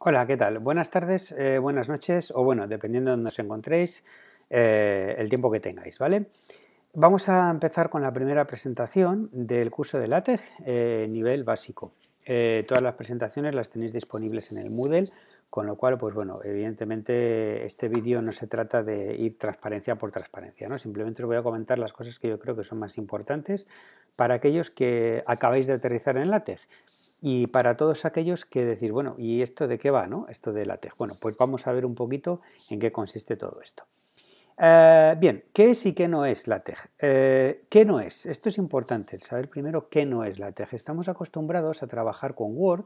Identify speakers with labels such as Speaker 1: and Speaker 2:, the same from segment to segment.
Speaker 1: Hola, ¿qué tal? Buenas tardes, eh, buenas noches o bueno, dependiendo de donde os encontréis, eh, el tiempo que tengáis, ¿vale? Vamos a empezar con la primera presentación del curso de LaTeX eh, nivel básico. todas las presentaciones las tenéis disponibles en el Moodle, con lo cual, pues bueno, evidentemente este vídeo no se trata de ir transparencia por transparencia, ¿no? Simplemente os voy a comentar las cosas que yo creo que son más importantes para aquellos que acabáis de aterrizar en LaTeX y para todos aquellos que decís, bueno, ¿y esto de qué va, no? Esto de la Bueno, pues vamos a ver un poquito en qué consiste todo esto. Eh, bien, ¿qué es y qué no es la eh, ¿Qué no es? Esto es importante, saber primero qué no es la Estamos acostumbrados a trabajar con Word,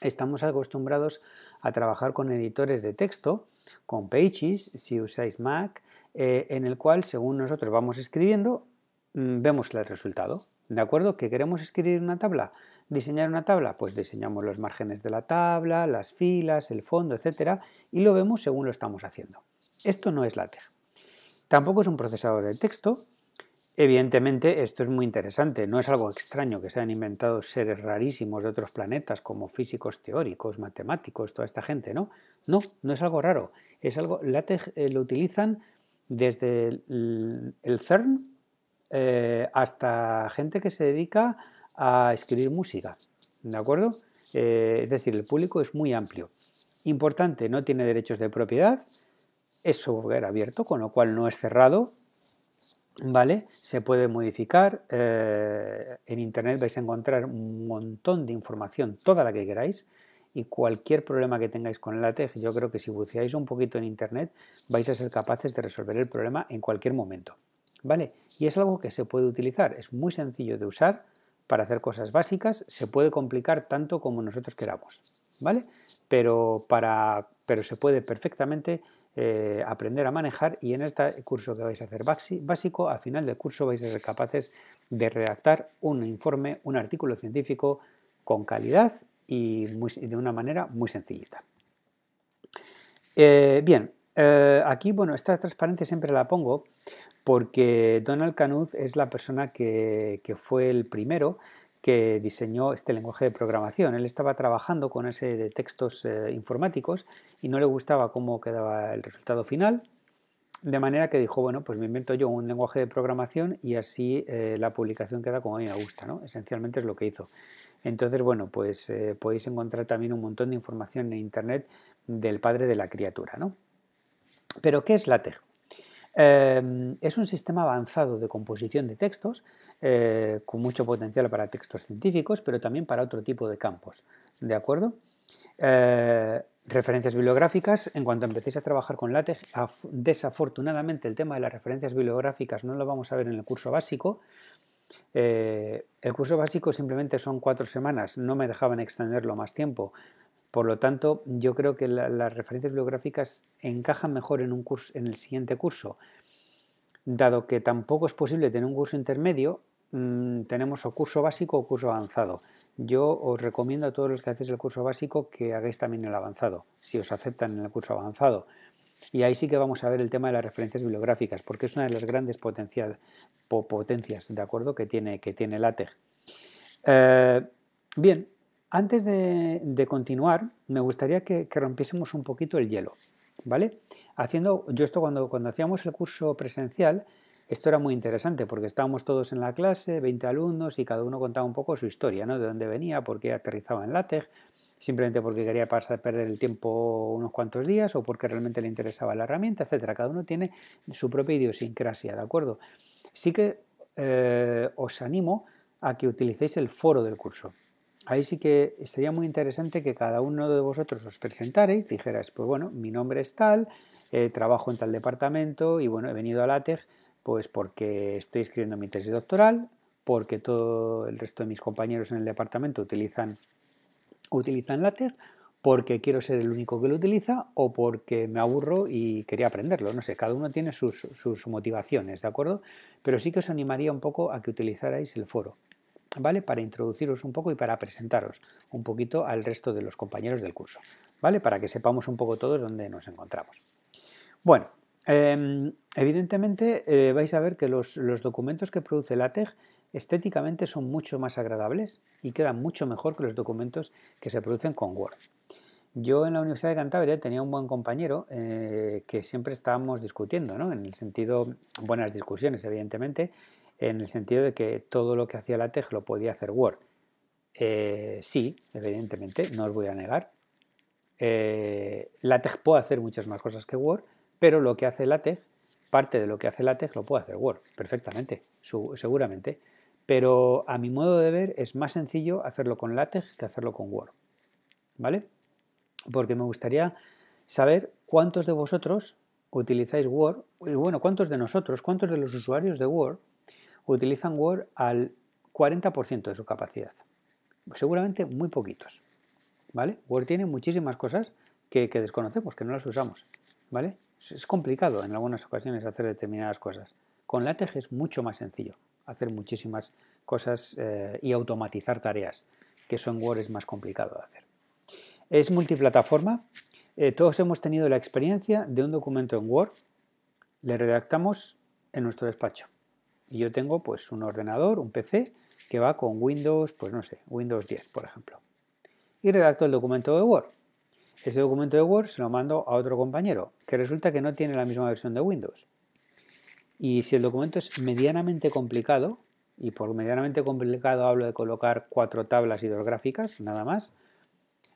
Speaker 1: estamos acostumbrados a trabajar con editores de texto, con Pages, si usáis Mac, eh, en el cual, según nosotros vamos escribiendo, mm, vemos el resultado. ¿De acuerdo? ¿Que queremos escribir una tabla? ¿Diseñar una tabla? Pues diseñamos los márgenes de la tabla, las filas, el fondo, etcétera, y lo vemos según lo estamos haciendo. Esto no es LaTeX. Tampoco es un procesador de texto. Evidentemente, esto es muy interesante. No es algo extraño que se hayan inventado seres rarísimos de otros planetas, como físicos teóricos, matemáticos, toda esta gente, ¿no? No, no es algo raro. Es algo. LaTeX eh, lo utilizan desde el CERN, eh, hasta gente que se dedica a escribir música, ¿de acuerdo? Eh, es decir, el público es muy amplio. Importante, no tiene derechos de propiedad, es software abierto, con lo cual no es cerrado, ¿vale? Se puede modificar. Eh, en Internet vais a encontrar un montón de información, toda la que queráis, y cualquier problema que tengáis con LaTeX, yo creo que si buceáis un poquito en Internet vais a ser capaces de resolver el problema en cualquier momento. ¿vale? Y es algo que se puede utilizar, es muy sencillo de usar para hacer cosas básicas, se puede complicar tanto como nosotros queramos, ¿vale? Pero, para, pero se puede perfectamente eh, aprender a manejar y en este curso que vais a hacer básico, al final del curso vais a ser capaces de redactar un informe, un artículo científico con calidad y de una manera muy sencillita. Eh, bien, eh, aquí, bueno, esta transparente siempre la pongo porque Donald Knuth es la persona que, fue el primero que diseñó este lenguaje de programación. Él estaba trabajando con ese de textos eh, informáticos y no le gustaba cómo quedaba el resultado final, de manera que dijo, bueno, pues me invento yo un lenguaje de programación y así eh, la publicación queda como a mí me gusta, ¿no? Esencialmente es lo que hizo. Entonces, bueno, pues podéis encontrar también un montón de información en Internet del padre de la criatura, ¿no? Pero, ¿qué es LaTeX? Em, es un sistema avanzado de composición de textos eh, con mucho potencial para textos científicos, pero también para otro tipo de campos. ¿De acuerdo? Eh, referencias bibliográficas. En cuanto empecéis a trabajar con LaTeX, desafortunadamente el tema de las referencias bibliográficas no lo vamos a ver en el curso básico. Eh, el curso básico simplemente son cuatro semanas, no me dejaban extenderlo más tiempo por lo tanto, yo creo que las referencias bibliográficas encajan mejor en, un curso, en el siguiente curso. Dado que tampoco es posible tener un curso intermedio, mm, tenemos o curso básico o curso avanzado. Yo os recomiendo a todos los que hacéis el curso básico que hagáis también el avanzado, si os aceptan en el curso avanzado. Y ahí sí que vamos a ver el tema de las referencias bibliográficas, porque es una de las grandes potencias, ¿de acuerdo?, que tiene, que tiene e eh, bien, antes de, continuar, me gustaría que, rompiésemos un poquito el hielo, ¿vale? Haciendo, yo esto cuando, cuando hacíamos el curso presencial, esto era muy interesante porque estábamos todos en la clase, 20 alumnos, y cada uno contaba un poco su historia, ¿no? De dónde venía, por qué aterrizaba en LaTeX, simplemente porque quería pasar, perder el tiempo unos cuantos días o porque realmente le interesaba la herramienta, etc. Cada uno tiene su propia idiosincrasia, ¿de acuerdo? Sí que eh, os animo a que utilicéis el foro del curso ahí sí que sería muy interesante que cada uno de vosotros os presentarais, dijerais, pues bueno, mi nombre es tal, eh, trabajo en tal departamento y bueno, he venido a LaTeX pues porque estoy escribiendo mi tesis doctoral, porque todo el resto de mis compañeros en el departamento utilizan, utilizan LaTeX, porque quiero ser el único que lo utiliza o porque me aburro y quería aprenderlo. No sé, cada uno tiene sus, sus motivaciones, ¿de acuerdo? Pero sí que os animaría un poco a que utilizarais el foro. ¿vale? Para introduciros un poco y para presentaros un poquito al resto de los compañeros del curso, ¿vale? Para que sepamos un poco todos dónde nos encontramos. Bueno, em, evidentemente eh, vais a ver que los, documentos que produce LaTeX estéticamente son mucho más agradables y quedan mucho mejor que los documentos que se producen con Word. Yo en la Universidad de Cantabria tenía un buen compañero eh, que siempre estábamos discutiendo, ¿no? en el sentido, buenas discusiones, evidentemente, en el sentido de que todo lo que hacía LaTeX lo podía hacer Word. Eh, sí, evidentemente, no os voy a negar. Eh, LaTeX puede hacer muchas más cosas que Word, pero lo que hace LaTeX, parte de lo que hace LaTeX lo puede hacer Word, perfectamente, seguramente. Pero a mi modo de ver es más sencillo hacerlo con LaTeX que hacerlo con Word. ¿Vale? Porque me gustaría saber cuántos de vosotros utilizáis Word, y bueno, cuántos de nosotros, cuántos de los usuarios de Word utilizan Word al 40% de su capacidad. Seguramente muy poquitos. ¿Vale? Word tiene muchísimas cosas que, desconocemos, que no las usamos. ¿Vale? Es, complicado en algunas ocasiones hacer determinadas cosas. Con LaTeX es mucho más sencillo hacer muchísimas cosas eh, y automatizar tareas, que eso en Word es más complicado de hacer. Es multiplataforma. Eh, todos hemos tenido la experiencia de un documento en Word, le redactamos en nuestro despacho y yo tengo pues un ordenador, un PC, que va con Windows, pues no sé, Windows 10, por ejemplo. Y redacto el documento de Word. Ese documento de Word se lo mando a otro compañero, que resulta que no tiene la misma versión de Windows. Y si el documento es medianamente complicado, y por medianamente complicado hablo de colocar cuatro tablas y dos gráficas, nada más,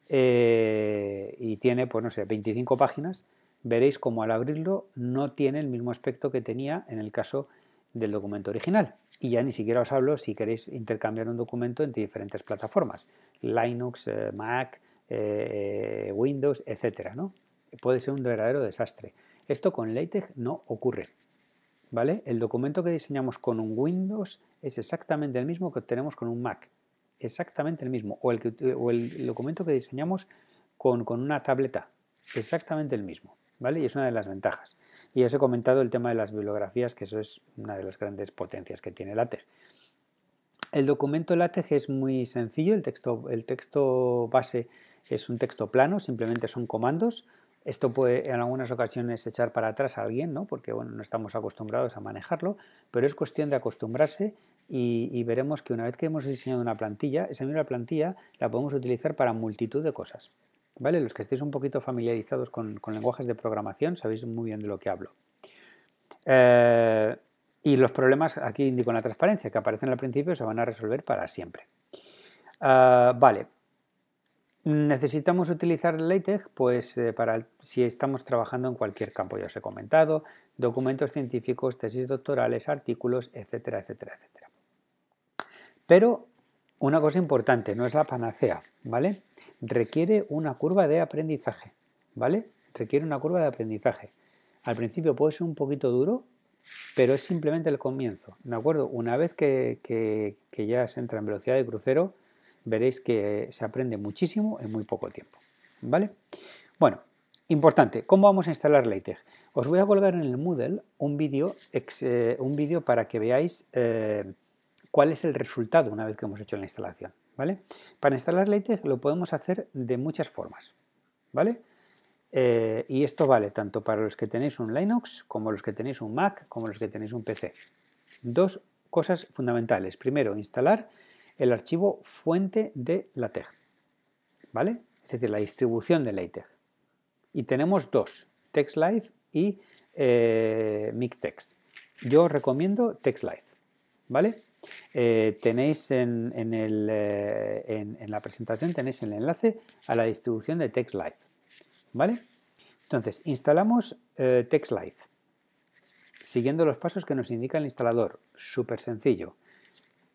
Speaker 1: eh, y tiene, pues no sé, 25 páginas, veréis como al abrirlo no tiene el mismo aspecto que tenía en el caso del documento original. Y ya ni siquiera os hablo si queréis intercambiar un documento entre diferentes plataformas, Linux, eh, Mac, eh, eh, Windows, etc. ¿no? Puede ser un verdadero desastre. Esto con LaTeX no ocurre. ¿vale? El documento que diseñamos con un Windows es exactamente el mismo que obtenemos con un Mac. Exactamente el mismo. O el, el documento que diseñamos con una tableta. Exactamente el mismo. Y es una de las ventajas. Y os he comentado el tema de las bibliografías, que eso es una de las grandes potencias que tiene LaTeX. El documento LaTeX es muy sencillo, el texto, base es un texto plano, simplemente son comandos. Esto puede en algunas ocasiones echar para atrás a alguien, ¿no? porque no estamos acostumbrados a manejarlo, pero es cuestión de acostumbrarse y, y veremos que una vez que hemos diseñado una plantilla, esa misma plantilla la podemos utilizar para multitud de cosas. Los que estéis un poquito familiarizados con, lenguajes de programación sabéis muy bien de lo que hablo. Eh, y los problemas, aquí indico en la transparencia, que aparecen al principio se van a resolver para siempre. Eh, vale. ¿Necesitamos utilizar LaTeX? Pues eh, para si estamos trabajando en cualquier campo, ya os he comentado, documentos científicos, tesis doctorales, artículos, etcétera, etcétera, etcétera. Pero una cosa importante, no es la panacea, ¿vale? requiere una curva de aprendizaje, ¿vale? Requiere una curva de aprendizaje. Al principio puede ser un poquito duro, pero es simplemente el comienzo, ¿de acuerdo? Una vez que, ya se entra en velocidad de crucero, veréis que se aprende muchísimo en muy poco tiempo, ¿vale? Bueno, importante, ¿cómo vamos a instalar LaTeX? Os voy a colgar en el Moodle un vídeo eh, un vídeo para que veáis eh, cuál es el resultado una vez que hemos hecho la instalación. ¿vale? Para instalar LaTeX lo podemos hacer de muchas formas, ¿vale? Eh, y esto vale tanto para los que tenéis un Linux, como los que tenéis un Mac, como los que tenéis un PC. Dos cosas fundamentales. Primero, instalar el archivo fuente de LaTeX, ¿vale? Es decir, la distribución de LaTeX. Y tenemos dos, TextLive y eh, Yo recomiendo TextLive, ¿vale? Eh, tenéis eh, en, la presentación tenéis el enlace a la distribución de TextLive. ¿Vale? Entonces, instalamos eh, TextLive siguiendo los pasos que nos indica el instalador. Súper sencillo.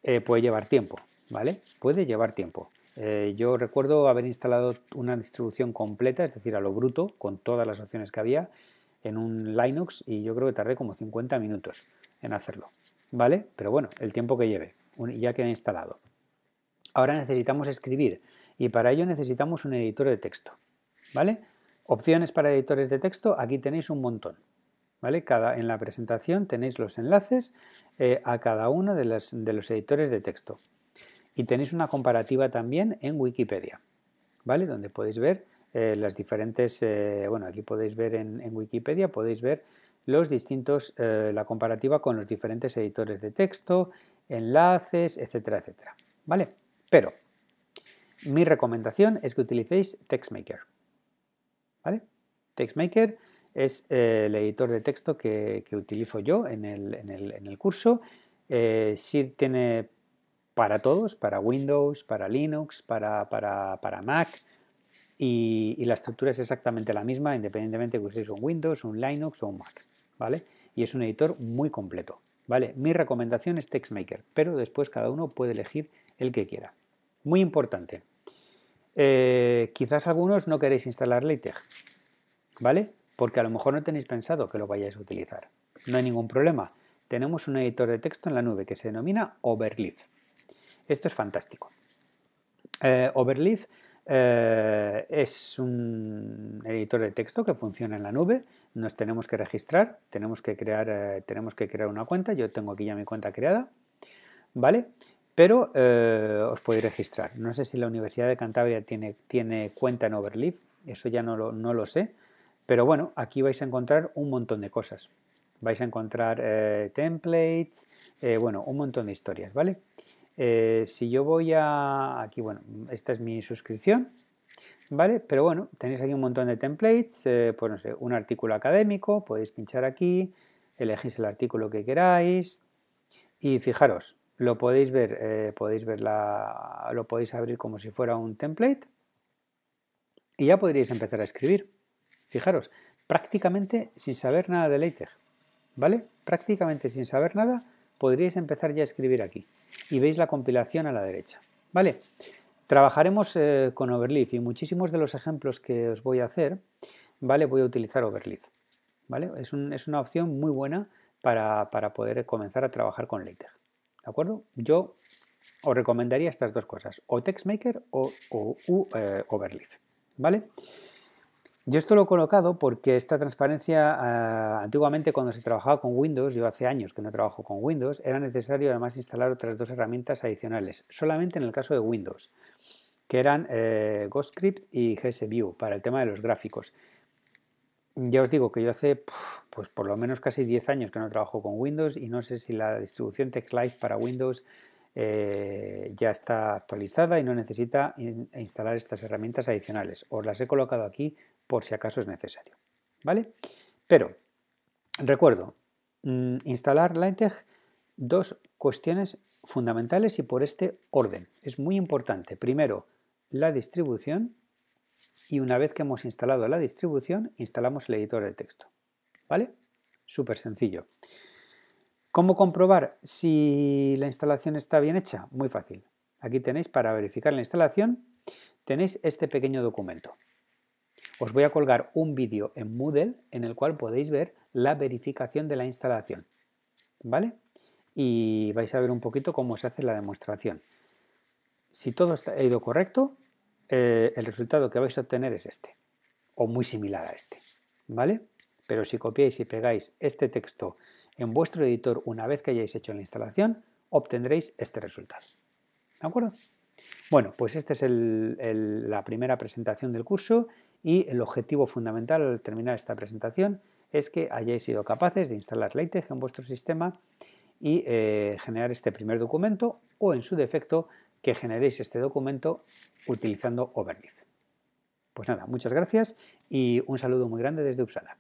Speaker 1: Eh, puede llevar tiempo, ¿vale? Puede llevar tiempo. yo recuerdo haber instalado una distribución completa, es decir, a lo bruto, con todas las opciones que había, en un Linux y yo creo que tardé como 50 minutos en hacerlo, ¿vale? Pero bueno, el tiempo que lleve, ya que he instalado. Ahora necesitamos escribir y para ello necesitamos un editor de texto, ¿vale? Opciones para editores de texto, aquí tenéis un montón, ¿vale? Cada, en la presentación tenéis los enlaces eh, a cada uno de, los editores de texto. Y tenéis una comparativa también en Wikipedia, ¿vale? Donde podéis ver eh, las diferentes, eh, bueno, aquí podéis ver en, Wikipedia, podéis ver los distintos, eh, la comparativa con los diferentes editores de texto, enlaces, etcétera, etcétera. ¿Vale? Pero mi recomendación es que utilicéis TextMaker. ¿Vale? TextMaker es eh, el editor de texto que, utilizo yo en el, curso. Eh, sí tiene para todos, para Windows, para Linux, para Mac, y, la estructura es exactamente la misma independientemente que uséis un Windows, un Linux o un Mac, ¿vale? Y es un editor muy completo, ¿vale? Mi recomendación es TextMaker, pero después cada uno puede elegir el que quiera. Muy importante. Eh, quizás algunos no queréis instalar LaTeX, ¿vale? Porque a lo mejor no tenéis pensado que lo vayáis a utilizar. No hay ningún problema. Tenemos un editor de texto en la nube que se denomina Overleaf. Esto es fantástico. Eh, Overleaf eh, es un editor de texto que funciona en la nube. Nos tenemos que registrar, tenemos que crear, eh, tenemos que crear una cuenta. Yo tengo aquí ya mi cuenta creada, ¿vale? Pero eh, os podéis registrar. No sé si la Universidad de Cantabria tiene, cuenta en Overleaf, eso ya no lo sé. Pero bueno, aquí vais a encontrar un montón de cosas. Vais a encontrar templates, bueno, un montón de historias, ¿vale? Eh, si yo voy a... Aquí, bueno, esta es mi suscripción, ¿vale? Pero bueno, tenéis aquí un montón de templates, eh, pues no sé, un artículo académico, podéis pinchar aquí, elegís el artículo que queráis y fijaros, lo podéis ver, eh, podéis ver la, lo podéis abrir como si fuera un template y ya podríais empezar a escribir. Fijaros, prácticamente sin saber nada de LaTeX, ¿vale? Prácticamente sin saber nada, podríais empezar ya a escribir aquí. Y veis la compilación a la derecha. ¿Vale? Trabajaremos eh, con Overleaf y muchísimos de los ejemplos que os voy a hacer, ¿vale? Voy a utilizar Overleaf. ¿Vale? Es, una opción muy buena para, poder comenzar a trabajar con LaTeX. ¿De acuerdo? Yo os recomendaría estas dos cosas, o TextMaker o, o eh, Overleaf. ¿Vale? Yo esto lo he colocado porque esta transparencia, ah, antiguamente cuando se trabajaba con Windows, yo hace años que no trabajo con Windows, era necesario además instalar otras dos herramientas adicionales, solamente en el caso de Windows, que eran eh, GhostScript y GSView para el tema de los gráficos. Ya os digo que yo hace pues por lo menos casi 10 años que no trabajo con Windows y no sé si la distribución TextLive para Windows eh, ya está actualizada y no necesita instalar estas herramientas adicionales. Os las he colocado aquí por si acaso es necesario. ¿Vale? Pero, recuerdo, mm, instalar LaTeX dos cuestiones fundamentales y por este orden. Es muy importante. Primero, la distribución y una vez que hemos instalado la distribución, instalamos el editor de texto. ¿Vale? Súper sencillo. ¿Cómo comprobar si la instalación está bien hecha? Muy fácil. Aquí tenéis para verificar la instalación, tenéis este pequeño documento. Os voy a colgar un vídeo en Moodle en el cual podéis ver la verificación de la instalación. ¿Vale? Y vais a ver un poquito cómo se hace la demostración. Si todo ha ido correcto, eh, el resultado que vais a obtener es este, o muy similar a este. ¿Vale? Pero si copiáis y pegáis este texto en vuestro editor una vez que hayáis hecho la instalación, obtendréis este resultado. ¿De acuerdo? Bueno, pues esta es la primera presentación del curso y el objetivo fundamental al terminar esta presentación es que hayáis sido capaces de instalar LaTeX en vuestro sistema y eh, generar este primer documento o en su defecto que generéis este documento utilizando Overleaf. Pues nada, muchas gracias y un saludo muy grande desde Uppsala.